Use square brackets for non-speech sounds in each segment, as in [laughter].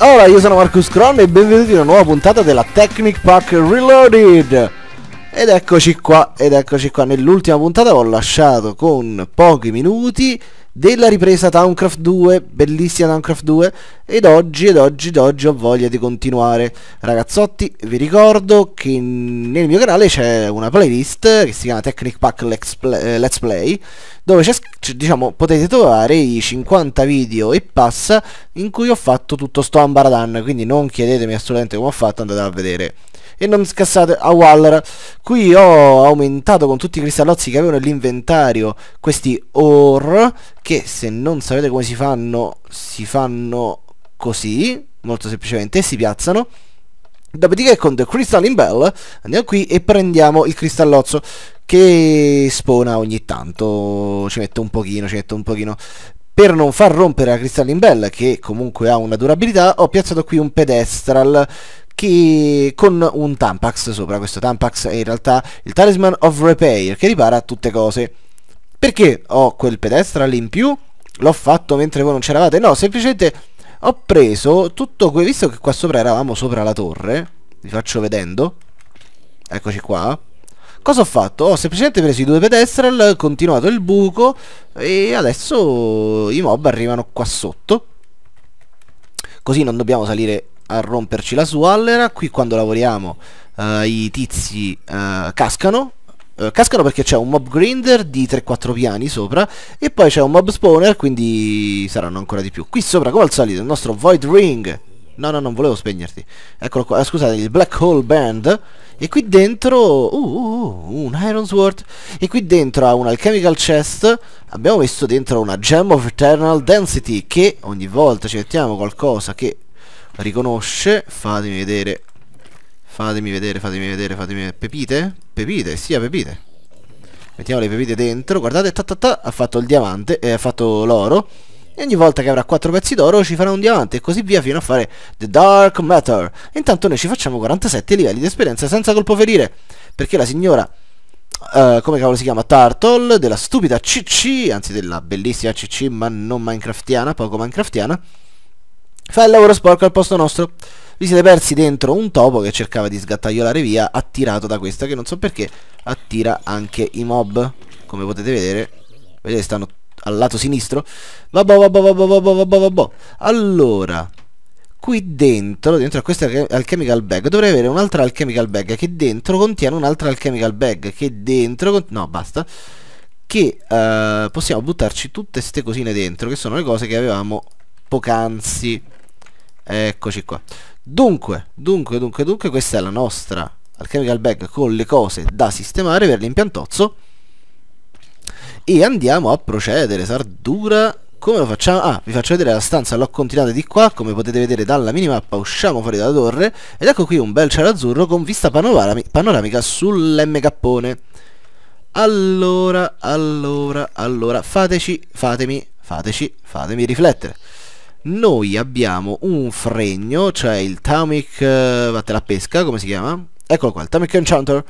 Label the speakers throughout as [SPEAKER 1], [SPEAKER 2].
[SPEAKER 1] Allora, io sono Marcus Cron e benvenuti in una nuova puntata della Technic Park Reloaded. Ed eccoci qua, ed eccoci qua nell'ultima puntata ho lasciato con pochi minuti della ripresa Towncraft 2, bellissima Towncraft 2, ed oggi, ed oggi, ed oggi ho voglia di continuare. Ragazzotti, vi ricordo che nel mio canale c'è una playlist che si chiama Technic Pack Let's Play, eh, Let's Play dove diciamo, potete trovare i 50 video e passa in cui ho fatto tutto sto ambaradan, quindi non chiedetemi assolutamente come ho fatto, andate a vedere e non scassate a Waller. Qui ho aumentato con tutti i cristallozzi che avevo nell'inventario questi ore. che se non sapete come si fanno si fanno così molto semplicemente e si piazzano. Dopodiché con The Crystalline Bell andiamo qui e prendiamo il cristallozzo che spona ogni tanto, ci metto un pochino, ci metto un pochino. Per non far rompere la Crystalline Bell, che comunque ha una durabilità, ho piazzato qui un pedestral che con un Tampax sopra. Questo Tampax è in realtà il Talisman of Repair che ripara tutte cose. Perché ho quel pedestra lì in più? L'ho fatto mentre voi non c'eravate? No, semplicemente ho preso tutto quello... Visto che qua sopra eravamo sopra la torre, vi faccio vedendo. Eccoci qua. Cosa ho fatto? Ho semplicemente preso i due pedestal, continuato il buco e adesso i mob arrivano qua sotto. Così non dobbiamo salire a romperci la suallera qui quando lavoriamo uh, i tizi uh, cascano eh, cascano perché c'è un mob grinder di 3-4 piani sopra e poi c'è un mob spawner quindi saranno ancora di più qui sopra come al solito il nostro void ring no no non volevo spegnerti eccolo qua scusate il black hole band e qui dentro uh, uh, uh un iron sword e qui dentro a un alchemical chest abbiamo messo dentro una gem of eternal density che ogni volta ci mettiamo qualcosa che riconosce fatemi vedere fatemi vedere fatemi vedere fatemi vedere pepite pepite sia sì, pepite mettiamo le pepite dentro guardate ta, ta, ta, ha fatto il diamante e eh, ha fatto l'oro e ogni volta che avrà 4 pezzi d'oro ci farà un diamante e così via fino a fare The Dark Matter. Intanto noi ci facciamo 47 livelli di esperienza senza colpo ferire, perché la signora, uh, come cavolo si chiama, Turtle, della stupida CC, anzi della bellissima CC ma non minecraftiana, poco minecraftiana, fa il lavoro sporco al posto nostro. Vi siete persi dentro un topo che cercava di sgattaiolare via, attirato da questa che non so perché attira anche i mob. Come potete vedere, vedete stanno al lato sinistro. Vabbò, vabbò, vabbò, vabbò, vabbò, vabbò. Allora, qui dentro, dentro a questa alchemical bag, dovrei avere un'altra alchemical bag che dentro contiene un'altra alchemical bag che dentro... No, basta. Che uh, possiamo buttarci tutte queste cosine dentro, che sono le cose che avevamo poc'anzi eccoci qua dunque dunque dunque dunque questa è la nostra alchemical bag con le cose da sistemare per l'impiantozzo e andiamo a procedere sardura come lo facciamo? Ah, vi faccio vedere la stanza, l'ho continuata di qua, come potete vedere dalla minimappa usciamo fuori dalla torre ed ecco qui un bel cielo azzurro con vista panorami panoramica sull'M cappone. Allora, allora, allora, fateci, fatemi, fateci, fatemi riflettere noi abbiamo un fregno, cioè il Tamic, uh, eh, vatte la pesca, come si chiama? Eccolo qua, il Tamic Enchanter,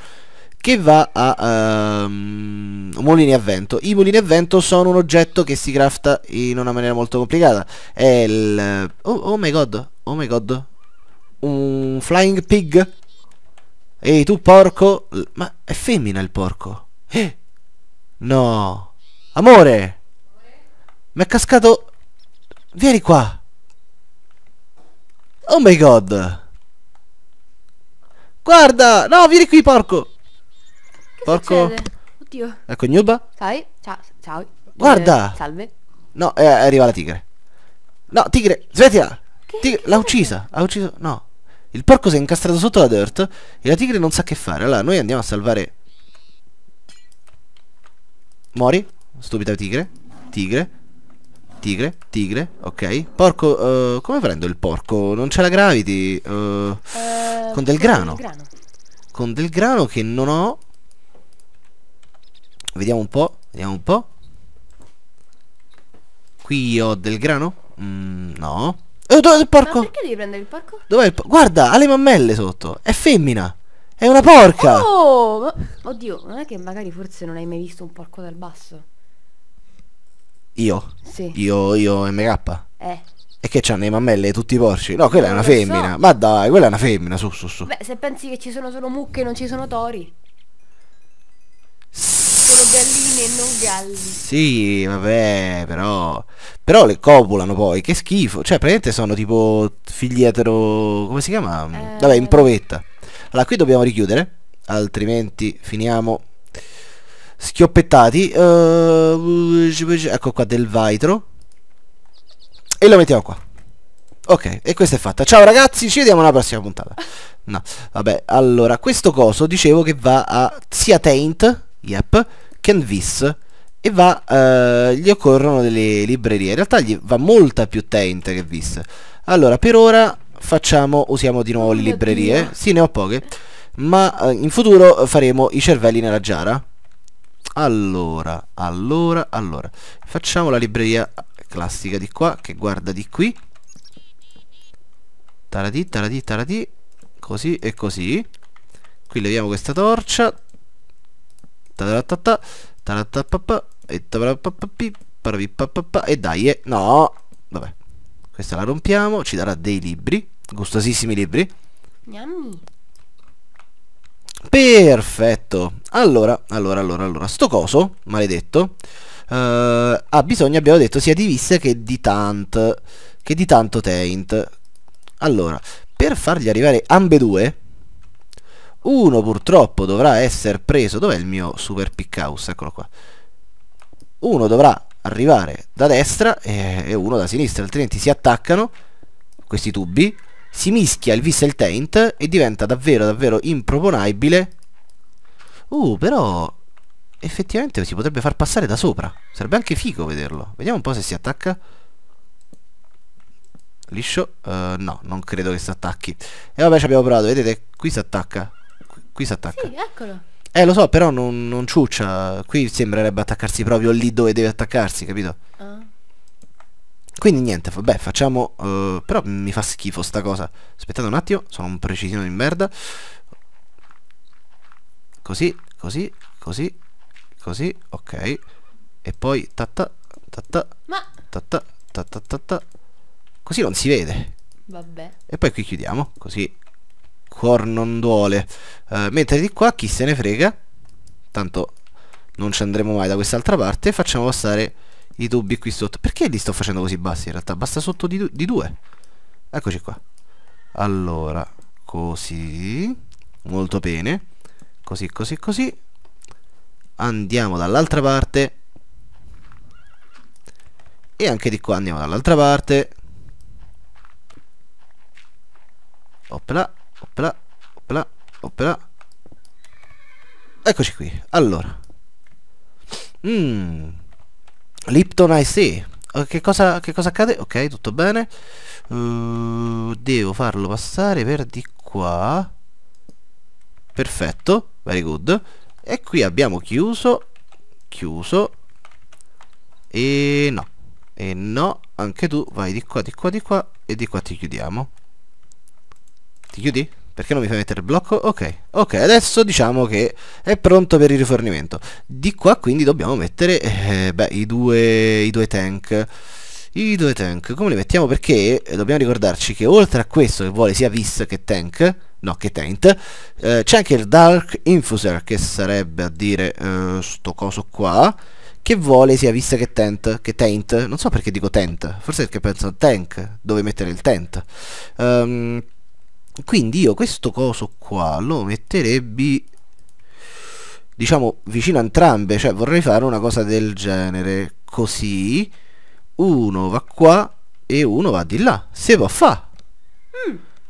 [SPEAKER 1] che va a uh, ehm, mulini a vento. I mulini a vento sono un oggetto che si crafta in una maniera molto complicata. È il... Oh, oh my god, oh my god. Un flying pig. Ehi tu porco, ma è femmina il porco. Eh? No. Amore! Mi è cascato Vieni qua. Oh my god. Guarda. No, vieni qui, porco. Che porco. Succede? Oddio. Ecco, Gnuba. Sai, ciao, ciao. Guarda. Eh, salve. No, eh, arriva la tigre. No, tigre, smettila. l'ha uccisa. Ha ucciso. No. Il porco si è incastrato sotto la dirt e la tigre non sa che fare. Allora, noi andiamo a salvare... Mori, stupida tigre. Tigre. Tigre, tigre, ok. Porco, uh, come prendo il porco? Non c'è la gravity. Uh, uh, con del grano. grano. Con del grano che non ho. Vediamo un po', vediamo un po'. Qui ho del grano? Mm, no. Oh, dov'è il porco? Ma perché devi prendere il porco? Dov'è il porco? Guarda, ha le mammelle sotto. È femmina. È una porca. Oh, oddio, non è che magari forse non hai mai visto un porco dal basso. Io? Sì. Io, io MK? Eh. E che c'hanno i mammelle tutti i porci? No, quella non è una femmina. So. Ma dai, quella è una femmina, su, su, su. Beh, se pensi che ci sono solo mucche e non ci sono tori. Sono galline e non galli. Sì, vabbè, però... Però le copulano poi, che schifo. Cioè, praticamente sono tipo figli etero... come si chiama? Eh... Vabbè, in eh. provetta. Allora, qui dobbiamo richiudere, altrimenti finiamo schioppettati uh, ecco qua del vitro e lo mettiamo qua ok e questa è fatta ciao ragazzi ci vediamo alla prossima puntata no vabbè allora questo coso dicevo che va a sia taint yep canvas e va uh, gli occorrono delle librerie in realtà gli va molta più taint che vis allora per ora facciamo usiamo di nuovo le librerie sì ne ho poche ma uh, in futuro faremo i cervelli nella giara allora allora allora facciamo la libreria classica di qua che guarda di qui taradi taradi taradi così e così qui leviamo questa torcia e dai eh. no vabbè questa la rompiamo ci darà dei libri gustosissimi libri Perfetto. Allora, allora, allora, allora. Sto coso, maledetto, uh, eh, ha ah, bisogno, abbiamo detto, sia di visse che di tant, che di tanto taint. Allora, per fargli arrivare ambedue, uno purtroppo dovrà essere preso. Dov'è il mio super pickhouse? Eccolo qua. Uno dovrà arrivare da destra eh, e uno da sinistra, altrimenti si attaccano questi tubi si mischia il vis e il Taint e diventa davvero davvero improponibile. Uh, però effettivamente si potrebbe far passare da sopra. Sarebbe anche figo vederlo. Vediamo un po' se si attacca. Liscio? Uh, no, non credo che si attacchi. E vabbè ci abbiamo provato, vedete? Qui si attacca. Qui si attacca. Sì, eccolo. Eh, lo so, però non, non ciuccia. Qui sembrerebbe attaccarsi proprio lì dove deve attaccarsi, capito? Quindi niente, vabbè, facciamo... Uh, però mi fa schifo sta cosa. Aspettate un attimo, sono un precisino di merda. Così, così, così, così, ok. E poi tatta, tatta, Ma... tatta, tatta, tatta. Così non si vede. Vabbè. E poi qui chiudiamo, così. Cuor non duole. Uh, mentre di qua, chi se ne frega? Tanto non ci andremo mai da quest'altra parte. Facciamo passare i tubi qui sotto. Perché li sto facendo così bassi in realtà? Basta sotto di, di due. Eccoci qua. Allora, così. Molto bene. Così, così, così. Andiamo dall'altra parte. E anche di qua andiamo dall'altra parte. Oppla, oppla, oppla, oppla. Eccoci qui. Allora. Mmm. Lipton IC eh, che cosa, che cosa accade? ok tutto bene uh, devo farlo passare per di qua perfetto very good e qui abbiamo chiuso chiuso e no e no anche tu vai di qua di qua di qua e di qua ti chiudiamo ti chiudi? Perché non mi fai mettere il blocco? Ok, ok, adesso diciamo che è pronto per il rifornimento. Di qua quindi dobbiamo mettere eh, beh, i, due, i due tank. I due tank, come li mettiamo? Perché eh, dobbiamo ricordarci che oltre a questo che vuole sia Vis che Tank, no che Taint, eh, c'è anche il Dark Infuser che sarebbe a dire eh, sto coso qua, che vuole sia Vis che Taint, che Taint, non so perché dico Taint, forse perché penso a Tank, dove mettere il Taint. Um, quindi io questo coso qua lo metterebbi diciamo vicino a entrambe cioè vorrei fare una cosa del genere così uno va qua e uno va di là se va fa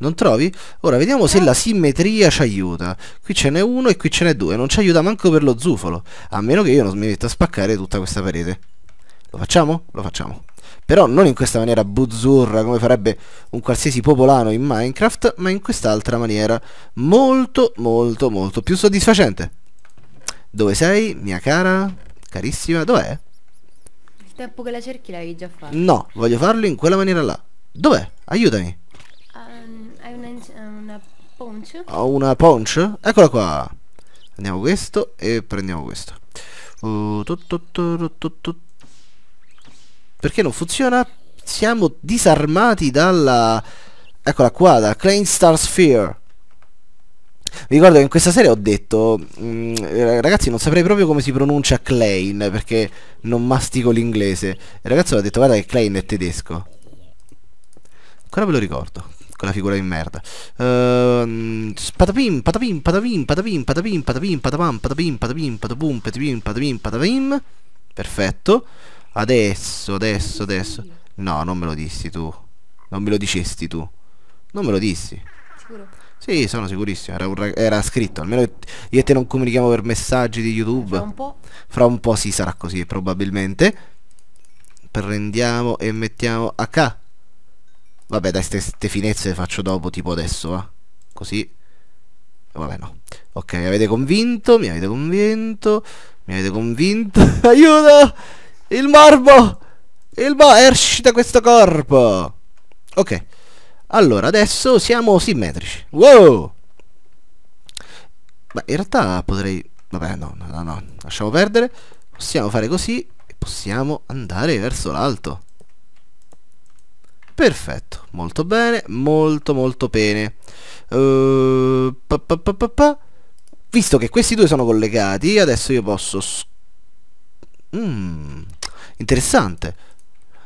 [SPEAKER 1] non trovi? ora vediamo se eh. la simmetria ci aiuta qui ce n'è uno e qui ce n'è due non ci aiuta manco per lo zufolo a meno che io non mi metta a spaccare tutta questa parete lo facciamo? lo facciamo però non in questa maniera buzzurra come farebbe un qualsiasi popolano in Minecraft, ma in quest'altra maniera molto molto molto più soddisfacente. Dove sei, mia cara? Carissima, dov'è? Il tempo che la cerchi l'hai già fatto. No, voglio farlo in quella maniera là. Dov'è? Aiutami. Ehm, hai una, eh, una ponch? Ho una ponch? Eccola qua. Prendiamo questo e prendiamo questo. Uh, tut, tut, tut, perché non funziona? Siamo disarmati dalla... Eccola qua, da Clan Star Sphere. Vi ricordo che in questa serie ho detto, mh, mm, eh, ragazzi non saprei proprio come si pronuncia Klein perché non mastico l'inglese. Il ragazzo mi ha detto guarda che Klein è tedesco. Ancora ve lo ricordo, quella figura di merda. Uh, ehm, patapim, patapim, patapim, patapim, patapim, patapim, patapam, patapim, patapim, patapum, patapim, patapim, patapim. Perfetto. Adesso, adesso, adesso. No, non me lo dissi tu. Non me lo dicesti tu. Non me lo dissi. Sicuro? Sì, sono sicurissimo. Era, era scritto. Almeno io e te non comunichiamo per messaggi di YouTube. Fra un po'. Fra un po' sì, sarà così, probabilmente. Prendiamo e mettiamo H. Vabbè, dai, queste finezze le faccio dopo, tipo adesso, va. Eh. Così. Vabbè, no. Ok, mi avete convinto, mi avete convinto, mi avete convinto. [laughs] Aiuto! Il morbo! Il morbo! Esci da questo corpo! Ok. Allora, adesso siamo simmetrici. Wow! Ma in realtà potrei... Vabbè, no, no, no, no. Lasciamo perdere. Possiamo fare così e possiamo andare verso l'alto. Perfetto, molto bene, molto molto bene. Uh, pa, pa, pa, Visto che questi due sono collegati, adesso io posso... Mm, Interessante.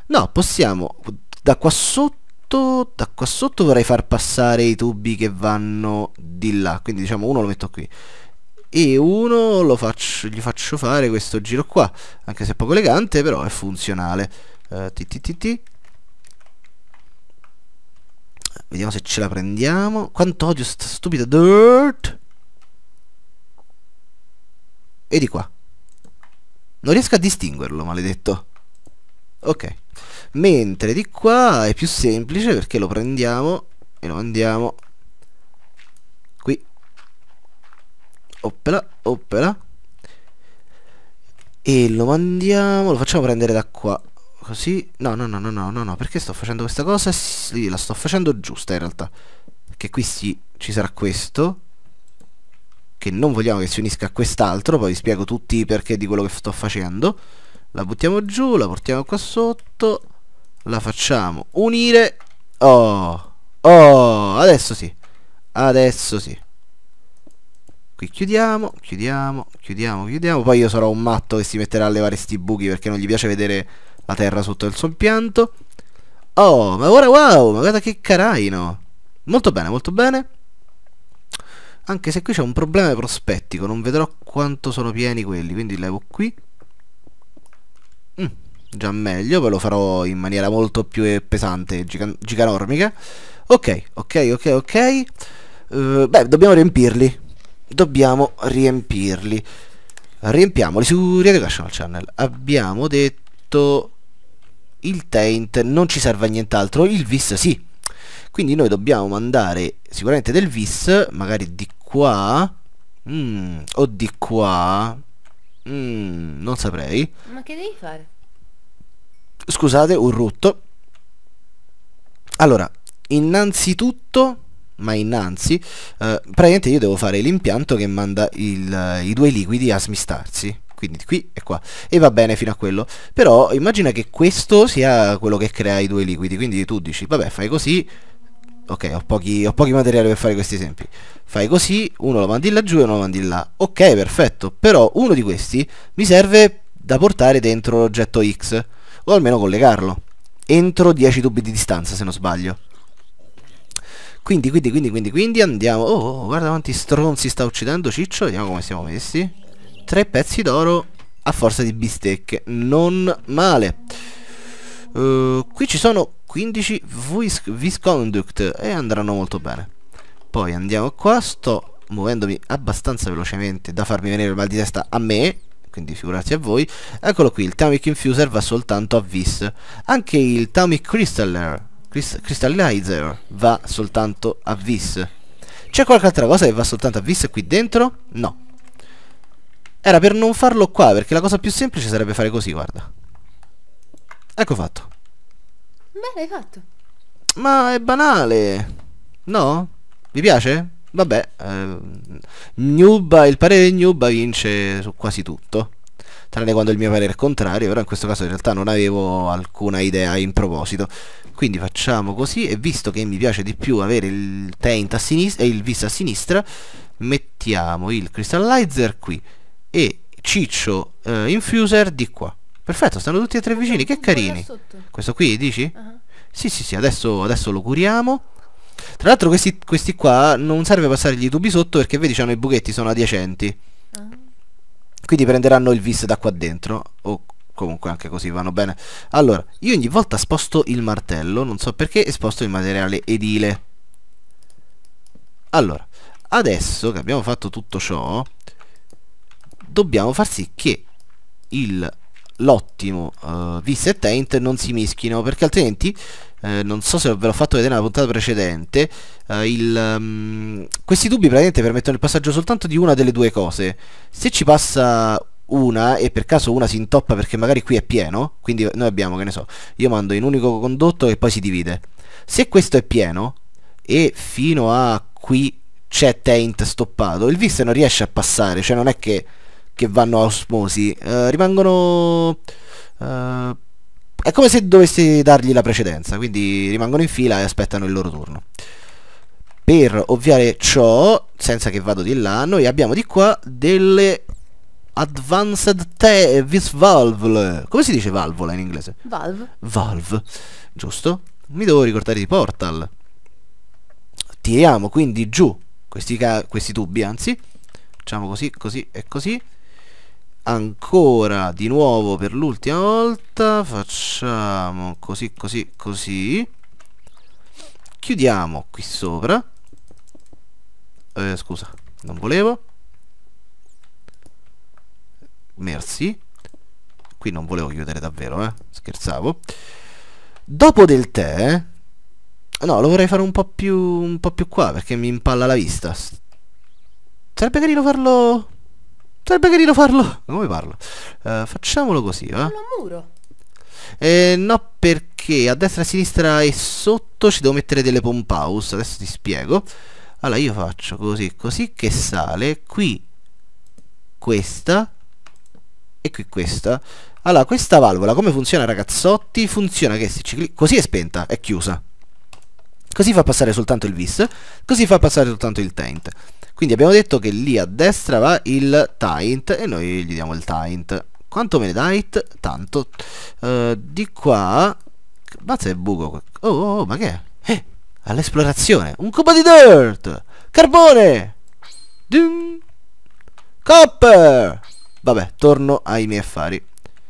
[SPEAKER 1] No, possiamo... Da qua sotto... Da qua sotto vorrei far passare i tubi che vanno di là. Quindi diciamo uno lo metto qui. E uno lo faccio, gli faccio fare questo giro qua. Anche se è poco elegante, però è funzionale. Uh, eh, t -t -t Vediamo se ce la prendiamo. Quanto odio sta stupida dirt. E di qua. Non riesco a distinguerlo, maledetto. Ok. Mentre di qua è più semplice perché lo prendiamo e lo mandiamo qui. Oppela, oppela. E lo mandiamo, lo facciamo prendere da qua. Così. No, no, no, no, no, no, no. Perché sto facendo questa cosa? Sì, la sto facendo giusta in realtà. Perché qui sì, ci sarà questo che non vogliamo che si unisca a quest'altro, poi vi spiego tutti i perché di quello che sto facendo. La buttiamo giù, la portiamo qua sotto, la facciamo unire. Oh, oh, adesso sì, adesso sì. Qui chiudiamo, chiudiamo, chiudiamo, chiudiamo. Poi io sarò un matto che si metterà a levare sti buchi perché non gli piace vedere la terra sotto il suo impianto. Oh, ma ora wow, ma guarda che carino. Molto bene, molto bene anche se qui c'è un problema prospettico non vedrò quanto sono pieni quelli quindi levo qui mm, già meglio ve lo farò in maniera molto più eh, pesante e giganormica ok ok ok ok uh, beh dobbiamo riempirli dobbiamo riempirli riempiamoli su Educational Channel abbiamo detto il taint non ci serve a nient'altro il vis sì quindi noi dobbiamo mandare sicuramente del vis magari di qua mm, o di qua mm, non saprei ma che devi fare? scusate un rutto allora innanzitutto ma innanzi eh, praticamente io devo fare l'impianto che manda il, eh, i due liquidi a smistarsi quindi qui e qua e va bene fino a quello però immagina che questo sia quello che crea i due liquidi quindi tu dici vabbè fai così ok ho pochi, ho pochi, materiali per fare questi esempi fai così uno lo mandi laggiù e uno lo mandi là ok perfetto però uno di questi mi serve da portare dentro l'oggetto X o almeno collegarlo entro 10 tubi di distanza se non sbaglio quindi quindi quindi quindi quindi andiamo oh, oh, oh guarda quanti stronzi sta uccidendo Ciccio vediamo come siamo messi tre pezzi d'oro a forza di bistecche non male uh, qui ci sono 15 Visconduct e andranno molto bene. Poi andiamo qua, sto muovendomi abbastanza velocemente da farmi venire il mal di testa a me, quindi figurarsi a voi. Eccolo qui, il Tamic Infuser va soltanto a Vis. Anche il Tamic Crystaller, Crystallizer va soltanto a Vis. C'è qualche altra cosa che va soltanto a Vis qui dentro? No. Era per non farlo qua, perché la cosa più semplice sarebbe fare così, guarda. Ecco fatto. Beh, l'hai fatto. Ma è banale. No? Vi piace? Vabbè, eh, Nuba, il parere di Nuba vince su quasi tutto. Tranne quando il mio parere è contrario, però in questo caso in realtà non avevo alcuna idea in proposito. Quindi facciamo così e visto che mi piace di più avere il taint a sinistra e il vis a sinistra, mettiamo il crystallizer qui e ciccio eh, infuser di qua. Perfetto, stanno tutti e tre vicini, che carini. Questo qui dici? Uh-huh. Sì, sì, sì, adesso, adesso lo curiamo. Tra l'altro questi, questi, qua non serve passare gli tubi sotto perché vedi hanno i buchetti, sono adiacenti. Uh-huh. Quindi prenderanno il vis da qua dentro. O comunque anche così vanno bene. Allora, io ogni volta sposto il martello, non so perché, e sposto il materiale edile. Allora, adesso che abbiamo fatto tutto ciò, dobbiamo far sì che il l'ottimo uh, eh, Vista e Taint non si mischino perché altrimenti eh, non so se ve l'ho fatto vedere nella puntata precedente eh, il, um, questi tubi praticamente permettono il passaggio soltanto di una delle due cose se ci passa una e per caso una si intoppa perché magari qui è pieno quindi noi abbiamo che ne so io mando in unico condotto e poi si divide se questo è pieno e fino a qui c'è Taint stoppato il Vista non riesce a passare cioè non è che che vanno a osmosi, eh, rimangono... Eh, è come se dovessi dargli la precedenza, quindi rimangono in fila e aspettano il loro turno. Per ovviare ciò, senza che vado di là, noi abbiamo di qua delle Advanced Tevis eh, Valve. Come si dice valvola in inglese? Valve. Valve, giusto? Mi devo ricordare di Portal. Tiriamo quindi giù questi, questi tubi, anzi, facciamo così, così e così ancora di nuovo per l'ultima volta facciamo così così così chiudiamo qui sopra eh, scusa non volevo merci qui non volevo chiudere davvero eh? scherzavo dopo del tè no lo vorrei fare un po' più un po' più qua perché mi impalla la vista sarebbe carino farlo Sarebbe carino farlo. come parlo? Uh, eh, facciamolo così, eh? Parlo muro. Eh, no, perché a destra, a sinistra e sotto ci devo mettere delle pump house. Adesso ti spiego. Allora, io faccio così, così che sale. Qui questa e qui questa. Allora, questa valvola come funziona, ragazzotti? Funziona che se ci clicco... Così è spenta, è chiusa. Così fa passare soltanto il vis, così fa passare soltanto il taint. Quindi abbiamo detto che lì a destra va il taint e noi gli diamo il taint. Quanto me ne dai? Tanto. Uh, di qua... Mazza è buco. Oh, oh, oh, ma che è? Eh, all'esplorazione. Un cubo di dirt! Carbone! Dum. Copper! Vabbè, torno ai miei affari.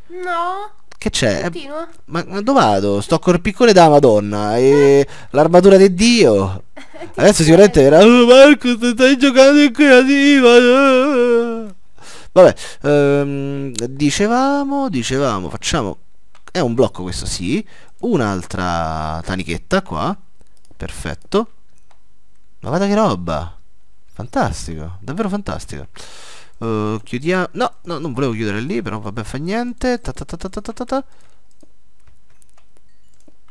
[SPEAKER 1] No, che c'è? Continua. Ma, ma dove vado? Sto col piccone da Madonna e l'armatura di Dio. [laughs] Adesso sicuramente era oh, Marco stai giocando in creativa. Eh". Vabbè, ehm, dicevamo, dicevamo, facciamo è un blocco questo sì, un'altra tanichetta qua. Perfetto. Ma guarda che roba! Fantastico, davvero fantastico. Eh, chiudiamo... No, no, non volevo chiudere lì, però vabbè, fa niente. Ta ta ta ta ta ta ta ta.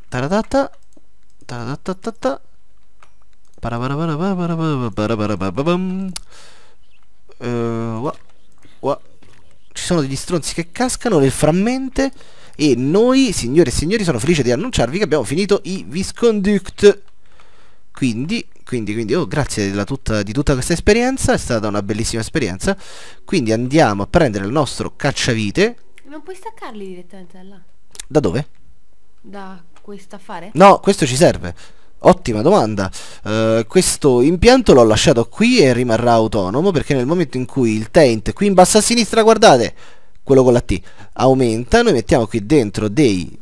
[SPEAKER 1] Taradata. Taradata ta ta. Uh, wa, wa. Ci sono degli stronzi che cascano nel frammente e noi, signore e signori, sono felice di annunciarvi che abbiamo finito i Visconduct. Quindi quindi, quindi oh, grazie tutta, di tutta questa esperienza, è stata una bellissima esperienza. Quindi andiamo a prendere il nostro cacciavite. Non puoi staccarli direttamente da là. Da dove? Da quest'affare? No, questo ci serve. Ottima domanda. Uh, questo impianto l'ho lasciato qui e rimarrà autonomo perché nel momento in cui il taint qui in basso a sinistra, guardate, quello con la T, aumenta, noi mettiamo qui dentro dei,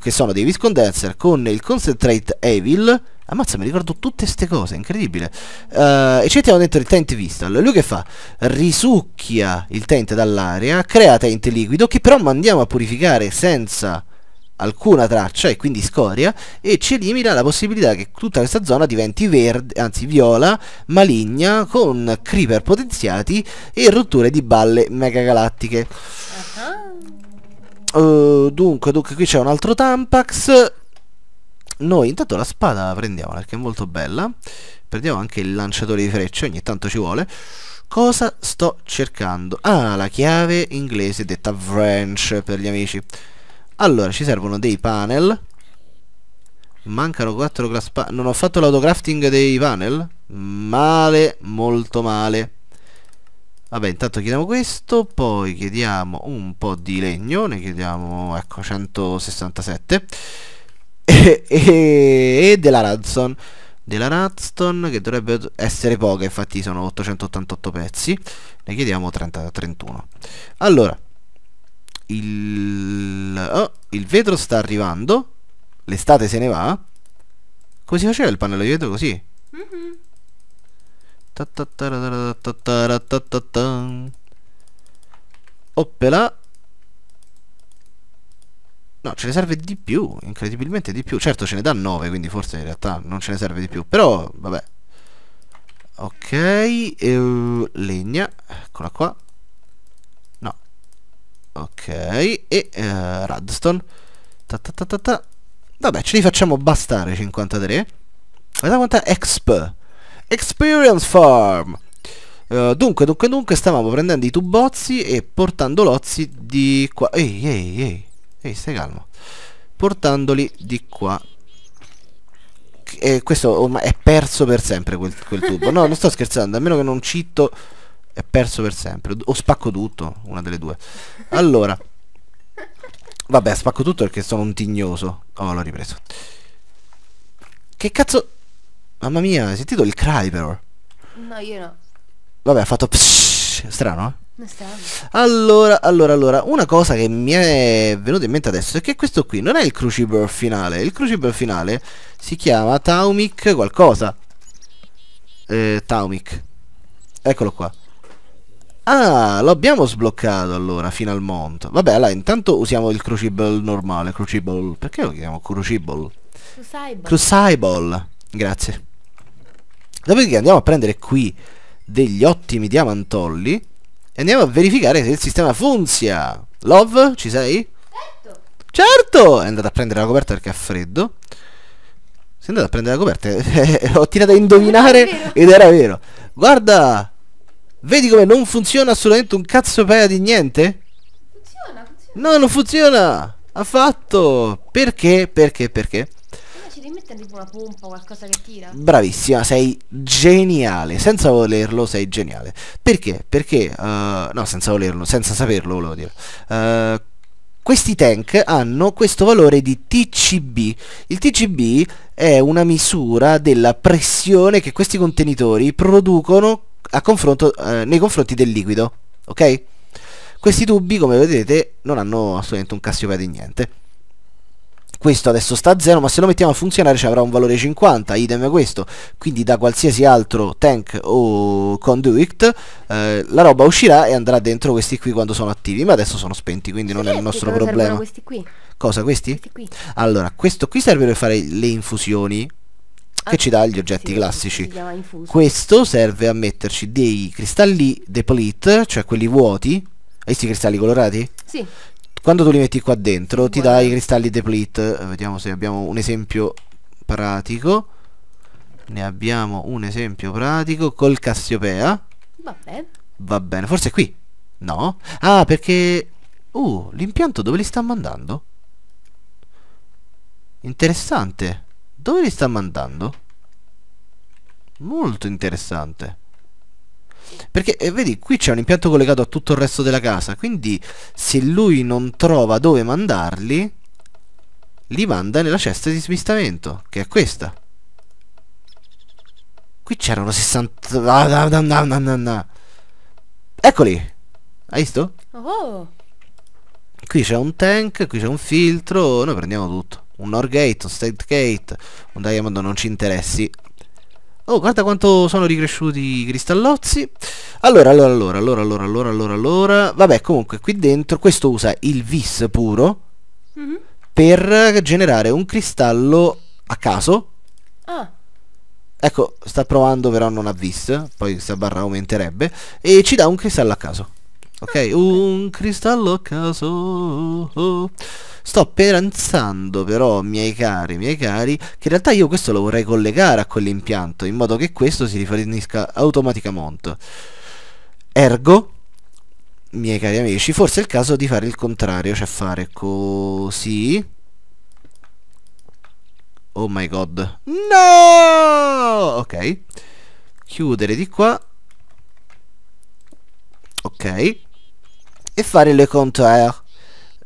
[SPEAKER 1] che sono dei viscondenser con il concentrate evil Ammazza, mi ricordo tutte ste cose, incredibile. Uh, eh, e ci mettiamo dentro il tent Vistal. Lui che fa? Risucchia il tent dall'aria, crea tent liquido che però mandiamo a purificare senza alcuna traccia e quindi scoria e ci elimina la possibilità che tutta questa zona diventi verde, anzi viola, maligna, con creeper potenziati e rotture di balle megagalattiche. Uh eh, -huh. uh, dunque, dunque, qui c'è un altro Tampax noi intanto la spada la prendiamo perché è molto bella prendiamo anche il lanciatore di frecce ogni tanto ci vuole cosa sto cercando? ah la chiave inglese detta wrench per gli amici allora ci servono dei panel mancano 4 glass panel non ho fatto l'autocrafting dei panel male molto male vabbè intanto chiediamo questo poi chiediamo un po' di legno ne chiediamo ecco 167 [laughs] e, e, della Radson della Radstone che dovrebbe essere poca infatti sono 888 pezzi ne chiediamo 30, 31 allora il, oh, il vetro sta arrivando l'estate se ne va come si faceva il pannello di vetro così? Mm -hmm. Oppela No, ce ne serve di più, incredibilmente di più. Certo, ce ne dà 9, quindi forse in realtà non ce ne serve di più. Però, vabbè. Ok, e, ehm, legna, eccola qua. No. Ok, e uh, Radstone. Ta, ta, ta, vabbè, ce li facciamo bastare 53. Guarda quanta exp. Experience Farm. Uh, dunque, dunque, dunque, stavamo prendendo i tubozzi e portando lozzi di qua. Ehi, ehi, ehi. Ehi, stai calmo. Portandoli di qua. E eh, questo è perso per sempre quel, quel tubo. No, non sto scherzando, a meno che non citto è perso per sempre. O spacco tutto, una delle due. Allora. Vabbè, spacco tutto perché sono un tignoso. Oh, l'ho ripreso. Che cazzo... Mamma mia, hai sentito il Cryper? No, io no. Vabbè, ha fatto... Psh, strano, eh? Allora, allora, allora, una cosa che mi è venuta in mente adesso è che questo qui non è il Crucible finale, il Crucible finale si chiama Taumic qualcosa. Eh, Taumic. Eccolo qua. Ah, lo abbiamo sbloccato allora, fino al monte. Vabbè, allora intanto usiamo il Crucible normale, Crucible. Perché lo chiamo Crucible? Crucible. Crucible. Grazie. Dopodiché andiamo a prendere qui degli ottimi diamantolli andiamo a verificare se il sistema funziona. Love, ci sei? Certo. Certo! È andata a prendere la coperta perché ha freddo. Sei andata a prendere la coperta. [laughs] Ho tirato a indovinare ed era vero. Guarda! Vedi come non funziona assolutamente un cazzo paia di niente? Funziona, funziona. No, non funziona! Affatto! Perché? Perché? Perché? ci mettere tipo una pompa o qualcosa che tira. Bravissima, sei geniale. Senza volerlo sei geniale. Perché? Perché... Uh, no, senza volerlo, senza saperlo volevo dire. Uh, questi tank hanno questo valore di TCB. Il TCB è una misura della pressione che questi contenitori producono a confronto, eh, nei confronti del liquido. Ok? Questi tubi, come vedete, non hanno assolutamente un Cassiopeia di niente questo adesso sta a 0 ma se lo mettiamo a funzionare ci avrà un valore 50 idem questo quindi da qualsiasi altro tank o conduit eh, la roba uscirà e andrà dentro questi qui quando sono attivi ma adesso sono spenti quindi non è il nostro problema questi qui cosa questi? questi qui. allora questo qui serve per fare le infusioni che ah, ci dà gli ah, oggetti sì, classici. Questo serve a metterci dei cristalli deplete, cioè quelli vuoti. Hai i cristalli colorati? Sì quando tu li metti qua dentro ti dai i cristalli deplete vediamo se abbiamo un esempio pratico ne abbiamo un esempio pratico col Cassiopea va bene va bene forse qui no ah perché uh l'impianto dove li sta mandando interessante dove li sta mandando molto interessante perché eh, vedi, qui c'è un impianto collegato a tutto il resto della casa, quindi se lui non trova dove mandarli, li manda nella cesta di smistamento, che è questa. Qui c'erano 60... Ah, no, no, no, no, no. Eccoli! Hai visto? Oh. Qui c'è un tank, qui c'è un filtro, noi prendiamo tutto. Un Norgate, un state gate, un diamond non ci interessi, Oh, guarda quanto sono ricresciuti i cristallozzi. Allora, allora, allora, allora, allora, allora, allora, allora. Vabbè, comunque qui dentro questo usa il vis puro mm -hmm. per generare un cristallo a caso. Ah. Ecco, sta provando però non ha vis, poi questa barra aumenterebbe e ci dà un cristallo a caso. Ok, un cristallo a caso. Sto pensando però, miei cari, miei cari, che in realtà io questo lo vorrei collegare a quell'impianto, in modo che questo si rifornisca automaticamente. Ergo, miei cari amici, forse è il caso di fare il contrario, cioè fare così. Oh my god. No! Ok. Chiudere di qua. Ok e fare le contraire.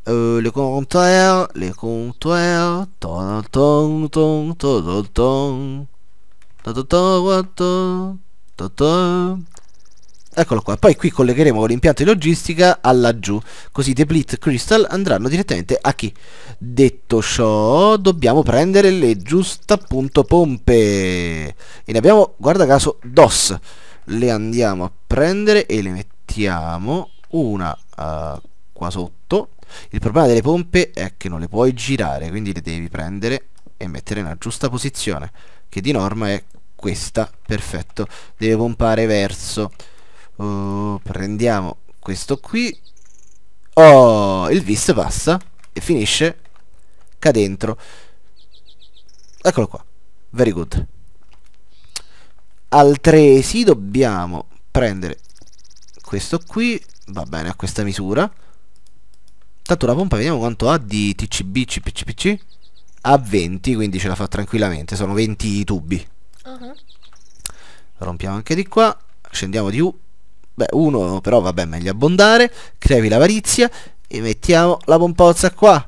[SPEAKER 1] Uh, le contraire, le contraire, ton ton ton ton Eccolo qua, poi qui collegheremo con l'impianto di logistica all'aggiù. Così The Deplete Crystal andranno direttamente a chi? Detto ciò, dobbiamo prendere le giuste appunto pompe e ne abbiamo, guarda caso, DOS. Le andiamo a prendere e le mettiamo una uh, qua sotto il problema delle pompe è che non le puoi girare quindi le devi prendere e mettere nella giusta posizione che di norma è questa perfetto deve pompare verso uh, prendiamo questo qui oh il vis passa e finisce qua dentro eccolo qua very good altresì dobbiamo prendere questo qui Va bene, a questa misura. Tanto la pompa vediamo quanto ha di TCB, CPCPC. Ha 20, quindi ce la fa tranquillamente. Sono 20 tubi. Uh -huh. Rompiamo anche di qua. Scendiamo di U. Beh, uno però vabbè, meglio abbondare. Crevi l'avarizia. E mettiamo la pompozza qua.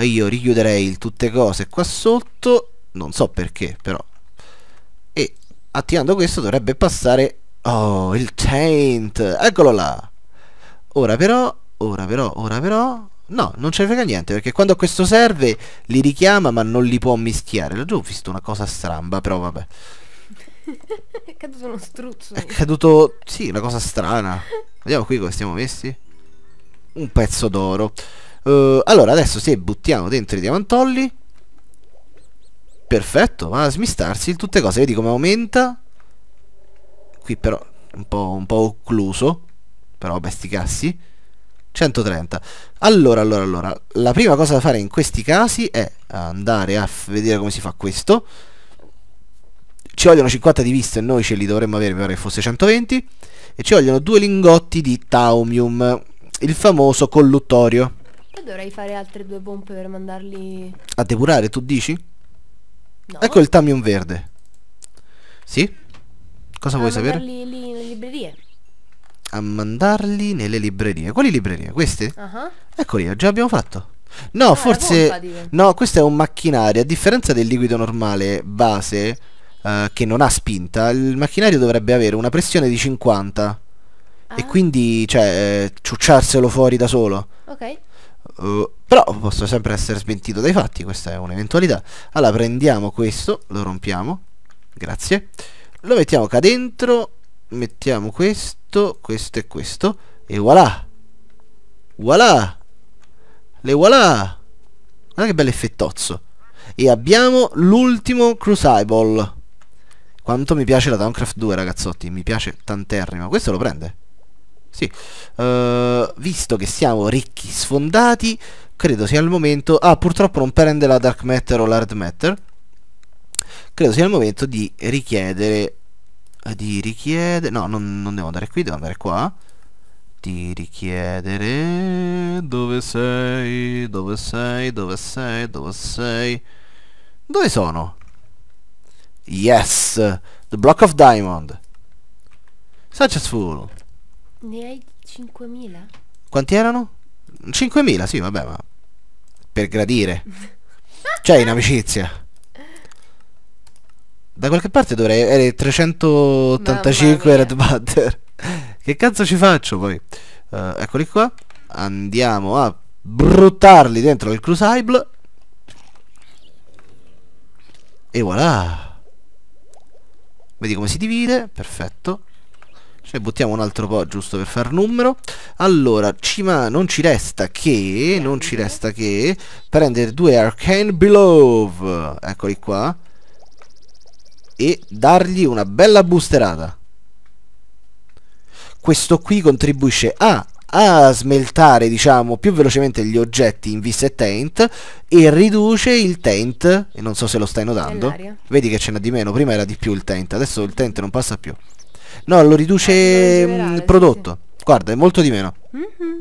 [SPEAKER 1] Io richiuderei il tutte cose qua sotto. Non so perché, però. E attivando questo dovrebbe passare... Oh, il taint! Eccolo là! Ora però, ora però, ora però... No, non ce ne frega niente, perché quando questo serve li richiama ma non li può mischiare. L'ho già visto una cosa stramba, però vabbè. [laughs] È caduto uno struzzo. È caduto... sì, una cosa strana. Vediamo qui come stiamo messi. Un pezzo d'oro. Uh, allora, adesso se buttiamo dentro i diamantolli... Perfetto, va a smistarsi tutte cose. Vedi come aumenta? Qui però un po', un po' occluso però beh sti cassi 130 allora allora allora la prima cosa da fare in questi casi è andare a vedere come si fa questo ci vogliono 50 di vista e noi ce li dovremmo avere mi pare che fosse 120 e ci vogliono due lingotti di taumium il famoso colluttorio e dovrei fare altre due pompe per mandarli a depurare tu dici? No. ecco il taumium verde sì? cosa ah, vuoi sapere? a mandarli nelle librerie. Quali librerie? Queste? Uh-huh. Eccoli, già abbiamo fatto. No, ah, forse... No, questo è un macchinario. A differenza del liquido normale base, uh, che non ha spinta, il macchinario dovrebbe avere una pressione di 50. Ah. E quindi, cioè, eh, ciucciarselo fuori da solo. Ok. Uh, però posso sempre essere smentito dai fatti, questa è un'eventualità. Allora prendiamo questo, lo rompiamo, grazie. Lo mettiamo qua dentro, mettiamo questo questo, questo e questo. E voilà! Voilà! Le voilà! Guarda che bel effettozzo. E abbiamo l'ultimo Crucible. Quanto mi piace la Towncraft 2, ragazzotti. Mi piace tanterrima. Questo lo prende? Sì. Uh, visto che siamo ricchi sfondati, credo sia il momento... Ah, purtroppo non prende la Dark Matter o l'Hard Matter. Credo sia il momento di richiedere di richiedere no non, non devo andare qui devo andare qua di richiedere dove sei dove sei dove sei dove sei dove sono yes the block of diamond successful ne hai 5000 quanti erano 5000 sì vabbè ma per gradire [laughs] cioè in amicizia da qualche parte dovrei... avere 385 Red Butter. [laughs] che cazzo ci faccio poi? Uh, eccoli qua. Andiamo a bruttarli dentro il Crucible. E voilà. Vedi come si divide. Perfetto. Ce ne buttiamo un altro po' giusto per far numero. Allora, ci ma non ci resta che... Non ci resta che... Prendere due Arcane Below. Eccoli qua e dargli una bella busterata. Questo qui contribuisce a, a smeltare diciamo più velocemente gli oggetti in vista e taint e riduce il taint, e non so se lo stai notando, vedi che ce n'è di meno, prima era di più il taint, adesso il taint non passa più. No, lo riduce eh, il mm, prodotto, sì. guarda è molto di meno. Mm-hmm.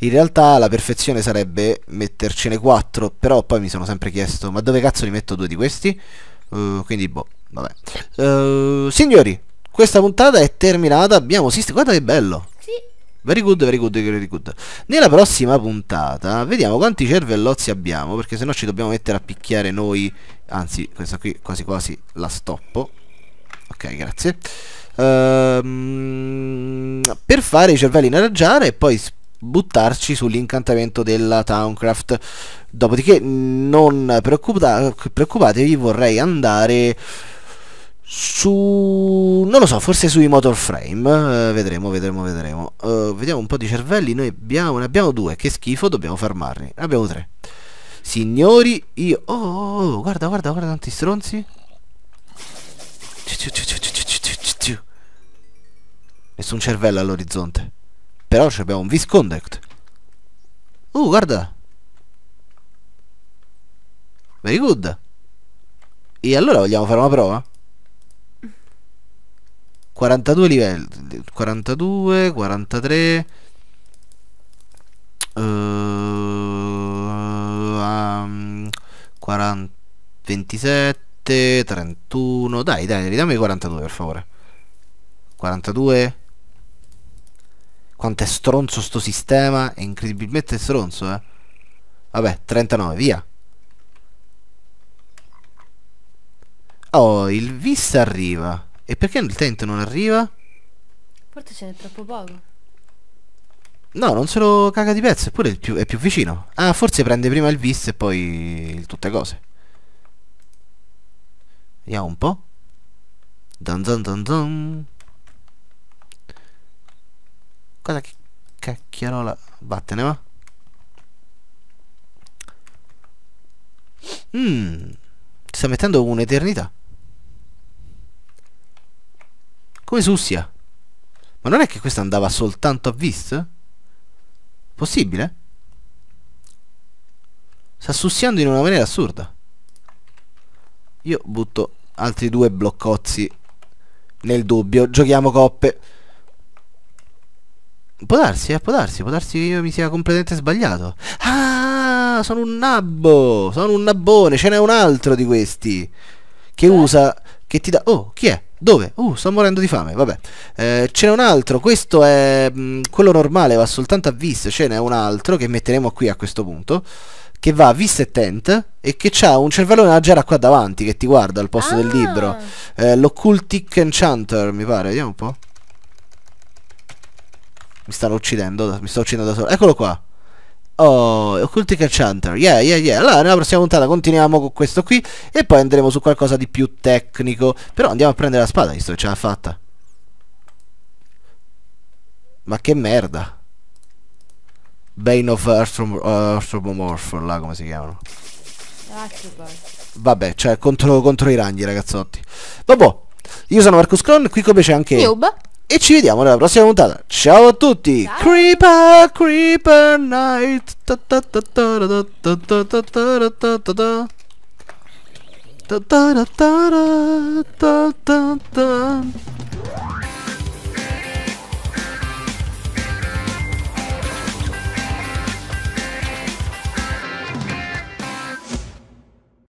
[SPEAKER 1] In realtà la perfezione sarebbe mettercene 4, però poi mi sono sempre chiesto, ma dove cazzo li metto due di questi? Uh, quindi, boh, vabbè. Uh, signori, questa puntata è terminata. Abbiamo sistemato. Guarda che bello. Sì. Very good, very good, very good. Nella prossima puntata vediamo quanti cervellozzi abbiamo, perché sennò ci dobbiamo mettere a picchiare noi. Anzi, questa qui quasi quasi la stoppo. Ok, grazie. Uh, per fare i cervelli naraggiare e poi buttarci sull'incantamento della Towncraft. Dopodiché non preoccupa- preoccupatevi, vorrei andare su non lo so forse sui motor frame uh, vedremo vedremo vedremo uh, vediamo un po' di cervelli noi abbiamo, ne abbiamo due che schifo dobbiamo farmarli ne abbiamo tre signori io oh, oh, oh, oh guarda guarda guarda tanti stronzi nessun cervello all'orizzonte però abbiamo un Visconduct. Uh, guarda. Very good. E allora vogliamo fare una prova? 42 livelli 42 43 uh, um, 40, 27 31 dai dai ridammi 42 per favore 42 quanto è stronzo sto sistema, è incredibilmente stronzo, eh. Vabbè, 39, via. Oh, il vis arriva. E perché il tent non arriva? Forse ce n'è troppo poco. No, non se lo caga di pezzo, eppure è più, è più vicino. Ah, forse prende prima il vis e poi tutte cose. Vediamo un po'. Dun dun dun dun. Guarda che cacchiarola. Vattene va. Mmm. Sta mettendo un'eternità. Come sussia. Ma non è che questa andava soltanto a vista? Possibile? Sta sussiando in una maniera assurda. Io butto altri due bloccozzi nel dubbio. Giochiamo coppe. Può darsi, eh, può darsi, può darsi che io mi sia completamente sbagliato. Ah, sono un nabbo, sono un nabbone, ce n'è un altro di questi che eh? usa, che ti dà... Oh, chi è? Dove? Uh, sto morendo di fame, vabbè. Eh, ce n'è un altro, questo è mh, mm, quello normale, va soltanto a vis, ce n'è un altro che metteremo qui a questo punto, che va a vis e tent e che ha un cervellone nella gera qua davanti che ti guarda al posto ah. del libro. Eh, L'occultic enchanter, mi pare, vediamo un po'. Mi stanno uccidendo, mi sto uccidendo da solo. Eccolo qua. Oh, Occultic Hunter. Yeah, yeah, yeah. Allora, nella prossima puntata continuiamo con questo qui e poi andremo su qualcosa di più tecnico. Però andiamo a prendere la spada, visto che ce l'ha fatta. Ma che merda. Bane of Earthmorph, uh, là come si chiamano. Vabbè, cioè contro, contro i ragni, ragazzotti. Vabbè, io sono Marcus Cron, qui come c'è anche... Cube. E ci vediamo nella prossima puntata. Ciao a tutti! Ciao. Creeper, Creeper Night. Ta ta ta ta ta ta ta